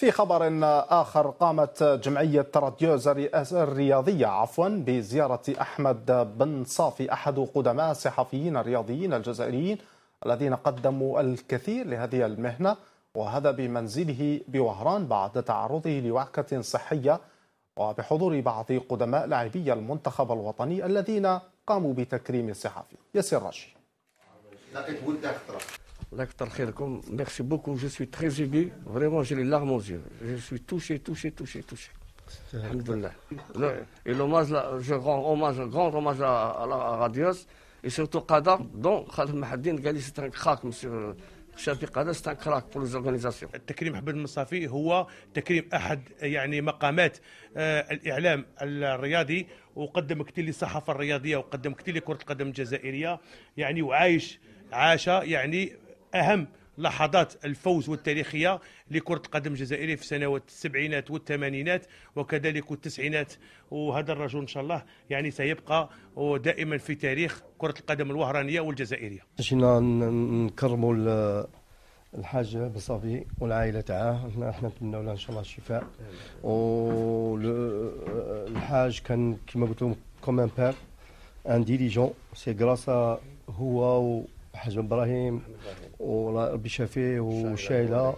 في خبر آخر قامت جمعية راديوز الرياضية عفوا بزيارة أحمد بن صافي أحد قدماء الصحفيين الرياضيين الجزائريين الذين قدموا الكثير لهذه المهنة وهذا بمنزله بوهران بعد تعرضه لوعكة صحية وبحضور بعض قدماء لاعبي المنتخب الوطني الذين قاموا بتكريم الصحفي ياسر راشي الله يكثر خيركم ميرسي بوكو جو سوي تري زيبي فريمون جي لي لارم اوزيو جو سوي توشي توشي توشي توشي الحمد لله اي لوماج جو غون اوماج غون اوماج على راديوس اي سورتو قدر دون خالد محدين قال لي سي كراك مسيو شافي قدر سي ان كراك بور لوزورغانيزاسيون التكريم احمد المصافي هو تكريم احد يعني مقامات آه، الاعلام الرياضي وقدم كثير للصحافه الرياضيه وقدم كثير لكره القدم الجزائريه يعني وعايش عاش يعني اهم لحظات الفوز والتاريخية لكرة القدم الجزائرية في سنوات السبعينات والثمانينات وكذلك التسعينات وهذا الرجل إن شاء الله يعني سيبقى دائما في تاريخ كرة القدم الوهرانية والجزائرية مشينا نكرموا الحاج بصافي والعائله تاعه احنا نتمنوا له ان شاء الله الشفاء والحاج كان كما قلت لكم كوم ان بير ان ديليجون سي غراس هو حزم ابراهيم وربي شافيه وشايله